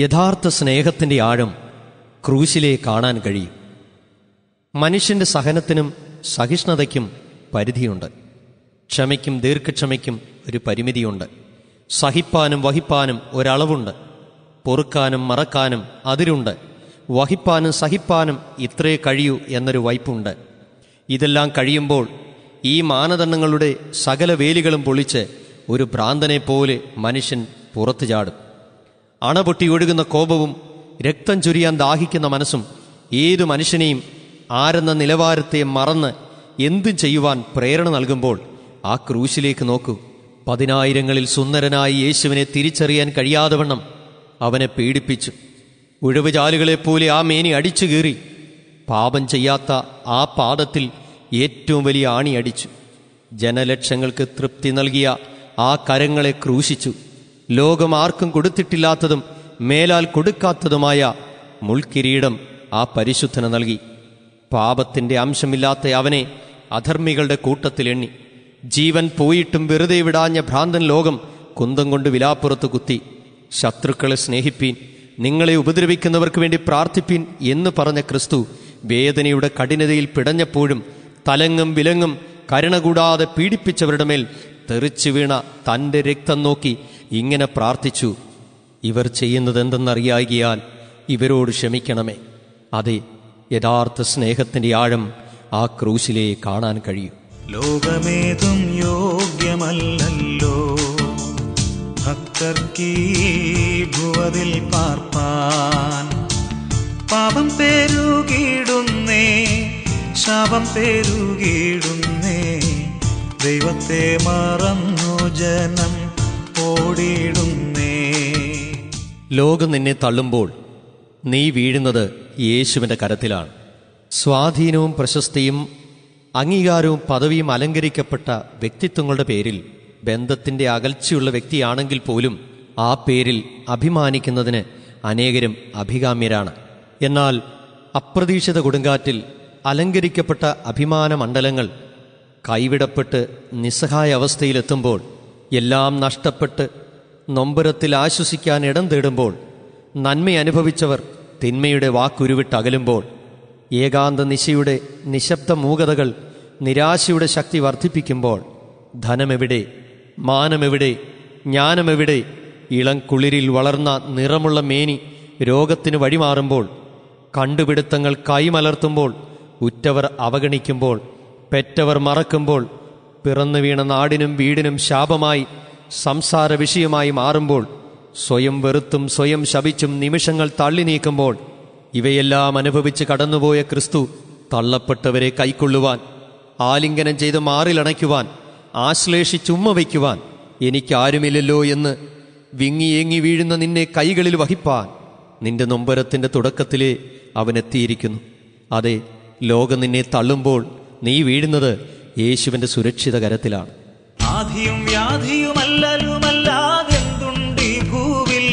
യഥാർത്ഥ സ്നേഹത്തിൻ്റെ ആഴം ക്രൂശിലെ കാണാൻ കഴിയും മനുഷ്യൻ്റെ സഹനത്തിനും സഹിഷ്ണുതയ്ക്കും പരിധിയുണ്ട് ക്ഷമയ്ക്കും ദീർഘക്ഷമയ്ക്കും ഒരു പരിമിതിയുണ്ട് സഹിപ്പാനും വഹിപ്പാനും ഒരളവുണ്ട് പൊറുക്കാനും മറക്കാനും അതിരുണ്ട് വഹിപ്പാനും സഹിപ്പാനും ഇത്രേ കഴിയൂ എന്നൊരു വൈപ്പുണ്ട് ഇതെല്ലാം കഴിയുമ്പോൾ ഈ മാനദണ്ഡങ്ങളുടെ സകല വേലികളും പൊളിച്ച് ഒരു ഭ്രാന്തനെപ്പോലെ മനുഷ്യൻ പുറത്തു ചാടും അണപൊട്ടി ഒഴുകുന്ന കോപവും രക്തം ചുരിയാൻ ദാഹിക്കുന്ന മനസ്സും ഏതു മനുഷ്യനെയും ആരെന്ന നിലവാരത്തെ മറന്ന് എന്തും ചെയ്യുവാൻ പ്രേരണ നൽകുമ്പോൾ ആ ക്രൂശിലേക്ക് നോക്കൂ പതിനായിരങ്ങളിൽ സുന്ദരനായി യേശുവിനെ തിരിച്ചറിയാൻ കഴിയാതെ വണ്ണം അവനെ പീഡിപ്പിച്ചു ഉഴവുചാലുകളെപ്പോലെ ആ മേനി അടിച്ചു കീറി പാപം ചെയ്യാത്ത ആ പാദത്തിൽ ഏറ്റവും വലിയ ആണി അടിച്ചു ജനലക്ഷങ്ങൾക്ക് തൃപ്തി നൽകിയ ആ കരങ്ങളെ ക്രൂശിച്ചു ലോകം ആർക്കും കൊടുത്തിട്ടില്ലാത്തതും മേലാൽ കൊടുക്കാത്തതുമായ മുൾക്കിരീടം ആ പരിശുദ്ധന നൽകി പാപത്തിൻ്റെ അംശമില്ലാത്ത അവനെ അധർമ്മികളുടെ കൂട്ടത്തിൽ എണ്ണി ജീവൻ പോയിട്ടും വെറുതെ വിടാഞ്ഞ ഭ്രാന്തൻ ലോകം കുന്തം കൊണ്ട് വിലാപ്പുറത്ത് കുത്തി ശത്രുക്കളെ സ്നേഹിപ്പീൻ നിങ്ങളെ ഉപദ്രവിക്കുന്നവർക്ക് വേണ്ടി പ്രാർത്ഥിപ്പീൻ എന്ന് പറഞ്ഞ ക്രിസ്തു വേദനയുടെ കഠിനതയിൽ പിടഞ്ഞപ്പോഴും തലങ്ങും വിലങ്ങും കരുണ കൂടാതെ പീഡിപ്പിച്ചവരുടെ മേൽ തെറിച്ചു വീണ തൻ്റെ രക്തം നോക്കി ഇങ്ങനെ പ്രാർത്ഥിച്ചു ഇവർ ചെയ്യുന്നതെന്തെന്നറിയായികയാൽ ഇവരോട് ക്ഷമിക്കണമേ അതെ യഥാർത്ഥ സ്നേഹത്തിന്റെ ആഴം ആ ക്രൂശിലെ കാണാൻ കഴിയും ലോകമേതും യോഗ്യമല്ലല്ലോ ഭക്തർക്കീ പാപം പേരുകീടുന്നേ ശാപം പേരുകീടുന്നേ ദൈവത്തെ മറന്നു ജനം ഓടിയിടുന്നേ ലോകം നിന്നെ തള്ളുമ്പോൾ നീ വീഴുന്നത് യേശുവിൻ്റെ കരത്തിലാണ് സ്വാധീനവും പ്രശസ്തിയും അംഗീകാരവും പദവിയും അലങ്കരിക്കപ്പെട്ട വ്യക്തിത്വങ്ങളുടെ പേരിൽ ബന്ധത്തിൻ്റെ അകൽച്ചയുള്ള വ്യക്തിയാണെങ്കിൽ പോലും ആ പേരിൽ അഭിമാനിക്കുന്നതിന് അനേകരും അഭികാമ്യരാണ് എന്നാൽ അപ്രതീക്ഷിത കൊടുങ്കാറ്റിൽ അലങ്കരിക്കപ്പെട്ട അഭിമാന മണ്ഡലങ്ങൾ കൈവിടപ്പെട്ട് നിസ്സഹായ അവസ്ഥയിലെത്തുമ്പോൾ എല്ലാം നഷ്ടപ്പെട്ട് നൊമ്പരത്തിൽ ആശ്വസിക്കാൻ ഇടം തേടുമ്പോൾ നന്മ അനുഭവിച്ചവർ തിന്മയുടെ വാക്കുരുവിട്ടകലുമ്പോൾ ഏകാന്ത നിശയുടെ നിശബ്ദ മൂകതകൾ നിരാശയുടെ ശക്തി വർദ്ധിപ്പിക്കുമ്പോൾ ധനമെവിടെ മാനമെവിടെ ജ്ഞാനമെവിടെ ഇളം കുളിരിൽ വളർന്ന നിറമുള്ള മേനി രോഗത്തിന് വഴിമാറുമ്പോൾ കണ്ടുപിടുത്തങ്ങൾ കൈമലർത്തുമ്പോൾ ഉറ്റവർ അവഗണിക്കുമ്പോൾ പെറ്റവർ മറക്കുമ്പോൾ പിറന്നു വീണ നാടിനും വീടിനും ശാപമായി സംസാര വിഷയമായി മാറുമ്പോൾ സ്വയം വെറുത്തും സ്വയം ശപിച്ചും നിമിഷങ്ങൾ തള്ളി നീക്കുമ്പോൾ ഇവയെല്ലാം അനുഭവിച്ച് കടന്നുപോയ ക്രിസ്തു തള്ളപ്പെട്ടവരെ കൈക്കൊള്ളുവാൻ ആലിംഗനം ചെയ്ത് മാറിലണയ്ക്കുവാൻ ആശ്ലേഷിച്ചുമ്മ വയ്ക്കുവാൻ എനിക്കാരുമില്ലല്ലോ എന്ന് വിങ്ങിയേങ്ങി വീഴുന്ന നിന്നെ കൈകളിൽ വഹിപ്പാൻ നിന്റെ നൊമ്പരത്തിൻ്റെ തുടക്കത്തിലേ അവനെത്തിയിരിക്കുന്നു അതെ ലോകം നിന്നെ തള്ളുമ്പോൾ നീ വീഴുന്നത് യേശുവിൻ്റെ സുരക്ഷിത കരത്തിലാണ് ആധിയും വ്യാധിയുമല്ലാതെ ഭൂവിൽ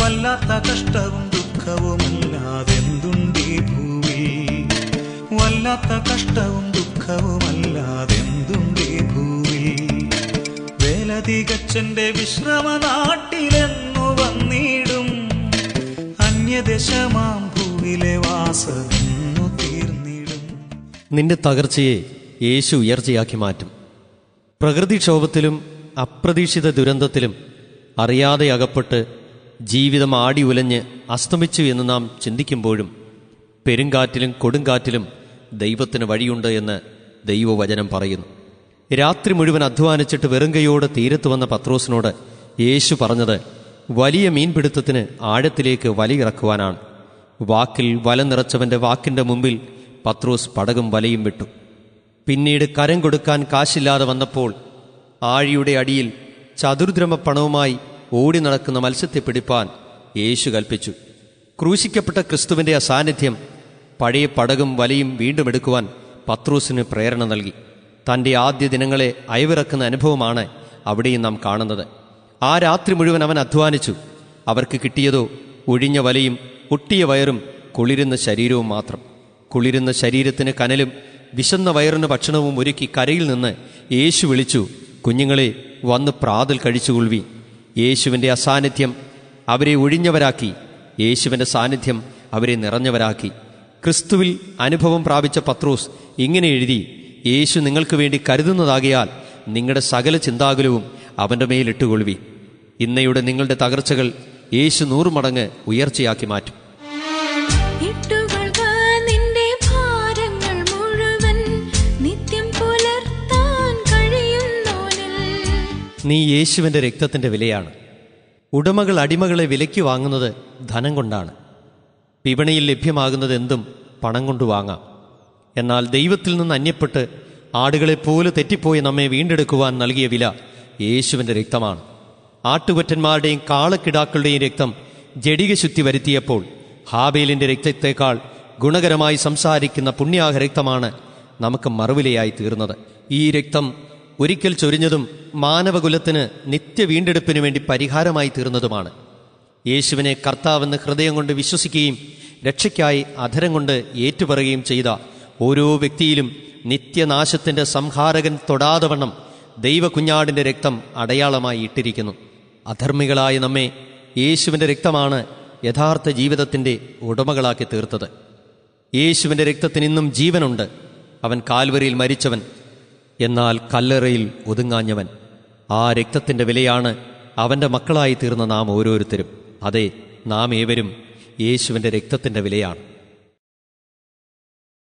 വല്ലാത്ത കഷ്ടവും ദുഃഖവുമല്ലാതെന്തുണ്ടീ ഭൂവിൽ വല്ലാത്ത കഷ്ടവും ദുഃഖവുമല്ലാതെന്തുണ്ടീ ഭൂവിൽ വേല തികച്ചന്റെ വിശ്രമ നാട്ടിലെന്നു വന്നിടും അന്യദശമാം ഭൂവിലെ വാസമെന്നു തീർന്നിടും നിന്റെ തകർച്ചയെ യേശു ഉയർച്ചയാക്കി മാറ്റും പ്രകൃതിക്ഷോഭത്തിലും അപ്രതീക്ഷിത ദുരന്തത്തിലും അറിയാതെ അകപ്പെട്ട് ജീവിതം ആടി ഉലഞ്ഞ് അസ്തമിച്ചു എന്ന് നാം ചിന്തിക്കുമ്പോഴും പെരുങ്കാറ്റിലും കൊടുങ്കാറ്റിലും ദൈവത്തിന് വഴിയുണ്ട് എന്ന് ദൈവവചനം പറയുന്നു രാത്രി മുഴുവൻ അധ്വാനിച്ചിട്ട് വെറുങ്കയോട് തീരത്ത് വന്ന പത്രോസിനോട് യേശു പറഞ്ഞത് വലിയ മീൻപിടുത്തത്തിന് ആഴത്തിലേക്ക് വലയിറക്കുവാനാണ് വാക്കിൽ വല നിറച്ചവൻ്റെ വാക്കിൻ്റെ മുമ്പിൽ പത്രോസ് പടകും വലയും വിട്ടു പിന്നീട് കരം കൊടുക്കാൻ കാശില്ലാതെ വന്നപ്പോൾ ആഴിയുടെ അടിയിൽ ചതുർദ്രമ പണവുമായി ഓടി നടക്കുന്ന മത്സ്യത്തെ പിടിപ്പാൻ യേശു കൽപ്പിച്ചു ക്രൂശിക്കപ്പെട്ട ക്രിസ്തുവിൻ്റെ അസാന്നിധ്യം പഴയ പടകും വലയും വീണ്ടും എടുക്കുവാൻ പത്രൂസിന് പ്രേരണ നൽകി തൻ്റെ ആദ്യ ദിനങ്ങളെ അയവിറക്കുന്ന അനുഭവമാണ് അവിടെയും നാം കാണുന്നത് ആ രാത്രി മുഴുവൻ അവൻ അധ്വാനിച്ചു അവർക്ക് കിട്ടിയതോ ഒഴിഞ്ഞ വലയും ഒട്ടിയ വയറും കുളിരുന്ന ശരീരവും മാത്രം കുളിരുന്ന ശരീരത്തിന് കനലും വിശന്ന വയറിന് ഭക്ഷണവും ഒരുക്കി കരയിൽ നിന്ന് യേശു വിളിച്ചു കുഞ്ഞുങ്ങളെ വന്ന് പ്രാതൽ കഴിച്ചുകൊള്ളുവി യേശുവിൻ്റെ അസാന്നിധ്യം അവരെ ഒഴിഞ്ഞവരാക്കി യേശുവിൻ്റെ സാന്നിധ്യം അവരെ നിറഞ്ഞവരാക്കി ക്രിസ്തുവിൽ അനുഭവം പ്രാപിച്ച പത്രോസ് ഇങ്ങനെ എഴുതി യേശു നിങ്ങൾക്ക് വേണ്ടി കരുതുന്നതാകിയാൽ നിങ്ങളുടെ സകല ചിന്താകുലവും അവൻ്റെ മേലിട്ടുകൊള്ളി ഇന്നയുടെ നിങ്ങളുടെ തകർച്ചകൾ യേശു നൂറുമടങ്ങ് ഉയർച്ചയാക്കി മാറ്റും നീ യേശുവിൻ്റെ രക്തത്തിൻ്റെ വിലയാണ് ഉടമകൾ അടിമകളെ വിലയ്ക്ക് വാങ്ങുന്നത് ധനം കൊണ്ടാണ് വിപണിയിൽ ലഭ്യമാകുന്നത് എന്തും പണം കൊണ്ട് വാങ്ങാം എന്നാൽ ദൈവത്തിൽ നിന്ന് അന്യപ്പെട്ട് ആടുകളെ പോലെ തെറ്റിപ്പോയി നമ്മെ വീണ്ടെടുക്കുവാൻ നൽകിയ വില യേശുവിൻ്റെ രക്തമാണ് ആട്ടുകൊറ്റന്മാരുടെയും കാളക്കിടാക്കളുടെയും രക്തം ശുദ്ധി വരുത്തിയപ്പോൾ ഹാബേലിൻ്റെ രക്തത്തെക്കാൾ ഗുണകരമായി സംസാരിക്കുന്ന പുണ്യാഹ രക്തമാണ് നമുക്ക് മറുവിലയായി തീർന്നത് ഈ രക്തം ഒരിക്കൽ ചൊരിഞ്ഞതും മാനവകുലത്തിന് നിത്യ വീണ്ടെടുപ്പിനു വേണ്ടി പരിഹാരമായി തീർന്നതുമാണ് യേശുവിനെ കർത്താവെന്ന് ഹൃദയം കൊണ്ട് വിശ്വസിക്കുകയും രക്ഷയ്ക്കായി അധരം കൊണ്ട് ഏറ്റുപറയുകയും ചെയ്ത ഓരോ വ്യക്തിയിലും നിത്യനാശത്തിൻ്റെ സംഹാരകൻ തൊടാതെ വണ്ണം ദൈവകുഞ്ഞാടിൻ്റെ രക്തം അടയാളമായി ഇട്ടിരിക്കുന്നു അധർമ്മികളായ നമ്മെ യേശുവിൻ്റെ രക്തമാണ് യഥാർത്ഥ ജീവിതത്തിൻ്റെ ഉടമകളാക്കി തീർത്തത് യേശുവിൻ്റെ രക്തത്തിനിന്നും ജീവനുണ്ട് അവൻ കാൽവരിയിൽ മരിച്ചവൻ എന്നാൽ കല്ലറയിൽ ഒതുങ്ങാഞ്ഞവൻ ആ രക്തത്തിൻ്റെ വിലയാണ് അവൻ്റെ മക്കളായി തീർന്ന നാം ഓരോരുത്തരും അതെ നാം ഏവരും യേശുവിൻ്റെ രക്തത്തിൻ്റെ വിലയാണ്